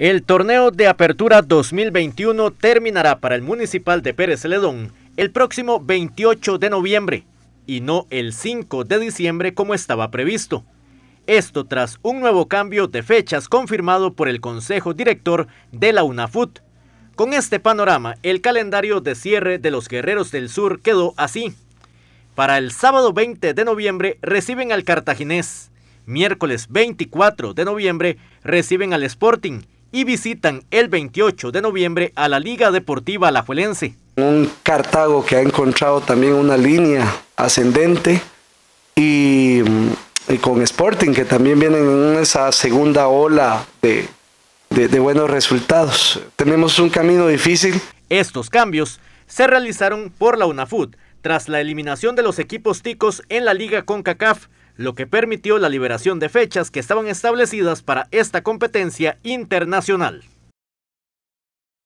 El torneo de apertura 2021 terminará para el municipal de Pérez Celedón el próximo 28 de noviembre y no el 5 de diciembre como estaba previsto. Esto tras un nuevo cambio de fechas confirmado por el Consejo Director de la UNAFUT. Con este panorama, el calendario de cierre de los Guerreros del Sur quedó así. Para el sábado 20 de noviembre reciben al Cartaginés. Miércoles 24 de noviembre reciben al Sporting y visitan el 28 de noviembre a la Liga Deportiva Alajuelense. Un Cartago que ha encontrado también una línea ascendente y, mm, con Sporting que también vienen en esa segunda ola de, buenos resultados. Tenemos un camino difícil. Estos cambios se realizaron por la UNAFUT tras la eliminación de los equipos ticos en la Liga CONCACAF, lo que permitió la liberación de fechas que estaban establecidas para esta competencia internacional.